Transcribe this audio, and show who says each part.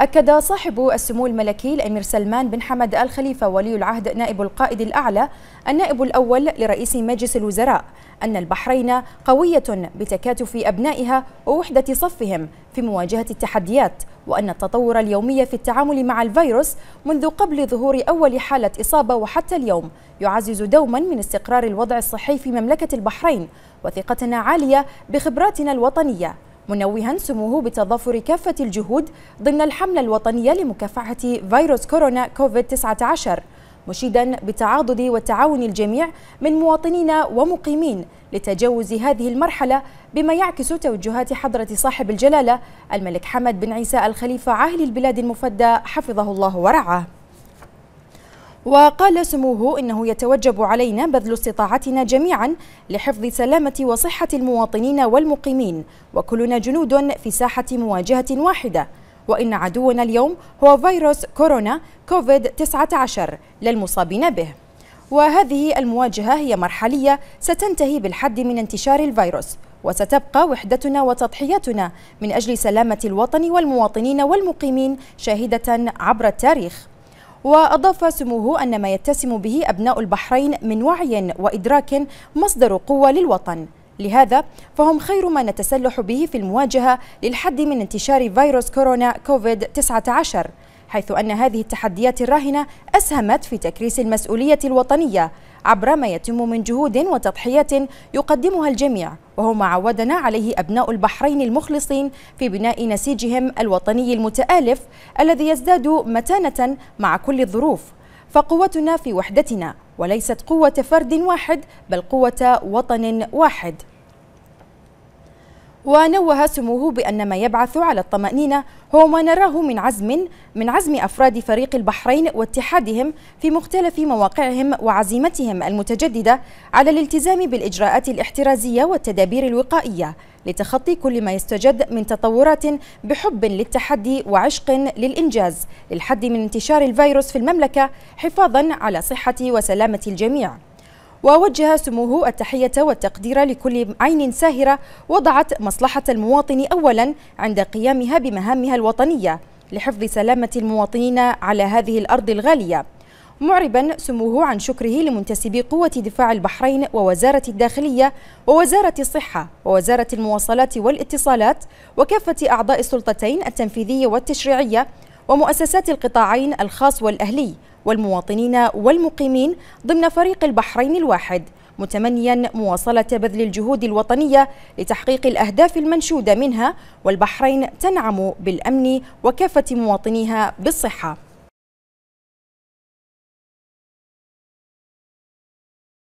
Speaker 1: أكد صاحب السمو الملكي الأمير سلمان بن حمد الخليفة ولي العهد نائب القائد الأعلى النائب الأول لرئيس مجلس الوزراء أن البحرين قوية بتكاتف أبنائها ووحدة صفهم في مواجهة التحديات وأن التطور اليومي في التعامل مع الفيروس منذ قبل ظهور أول حالة إصابة وحتى اليوم يعزز دوما من استقرار الوضع الصحي في مملكة البحرين وثقتنا عالية بخبراتنا الوطنية منوها سموه بتضافر كافة الجهود ضمن الحملة الوطنية لمكافحة فيروس كورونا كوفيد-19 مشيدا بتعاضد وتعاون الجميع من مواطنين ومقيمين لتجاوز هذه المرحلة بما يعكس توجهات حضرة صاحب الجلالة الملك حمد بن عيسى الخليفة عاهل البلاد المفدى حفظه الله ورعاه وقال سموه إنه يتوجب علينا بذل استطاعتنا جميعا لحفظ سلامة وصحة المواطنين والمقيمين وكلنا جنود في ساحة مواجهة واحدة وإن عدونا اليوم هو فيروس كورونا كوفيد-19 للمصابين به وهذه المواجهة هي مرحلية ستنتهي بالحد من انتشار الفيروس وستبقى وحدتنا وتضحياتنا من أجل سلامة الوطن والمواطنين والمقيمين شاهدة عبر التاريخ وأضاف سموه أن ما يتسم به أبناء البحرين من وعي وإدراك مصدر قوة للوطن لهذا فهم خير ما نتسلح به في المواجهة للحد من انتشار فيروس كورونا كوفيد 19 حيث أن هذه التحديات الراهنة أسهمت في تكريس المسؤولية الوطنية عبر ما يتم من جهود وتضحيات يقدمها الجميع وهو ما عودنا عليه أبناء البحرين المخلصين في بناء نسيجهم الوطني المتآلف الذي يزداد متانة مع كل الظروف فقوتنا في وحدتنا وليست قوة فرد واحد بل قوة وطن واحد ونوه سموه بأن ما يبعث على الطمأنينة هو ما نراه من عزم من عزم أفراد فريق البحرين واتحادهم في مختلف مواقعهم وعزيمتهم المتجددة على الالتزام بالإجراءات الاحترازية والتدابير الوقائية لتخطي كل ما يستجد من تطورات بحب للتحدي وعشق للإنجاز للحد من انتشار الفيروس في المملكة حفاظا على صحة وسلامة الجميع ووجه سموه التحية والتقدير لكل عين ساهرة وضعت مصلحة المواطن أولا عند قيامها بمهامها الوطنية لحفظ سلامة المواطنين على هذه الأرض الغالية معربا سموه عن شكره لمنتسبي قوة دفاع البحرين ووزارة الداخلية ووزارة الصحة ووزارة المواصلات والاتصالات وكافة أعضاء السلطتين التنفيذية والتشريعية ومؤسسات القطاعين الخاص والأهلي والمواطنين والمقيمين ضمن فريق البحرين الواحد متمنيا مواصلة بذل الجهود الوطنية لتحقيق الأهداف المنشودة منها والبحرين تنعم بالأمن وكافة مواطنيها بالصحة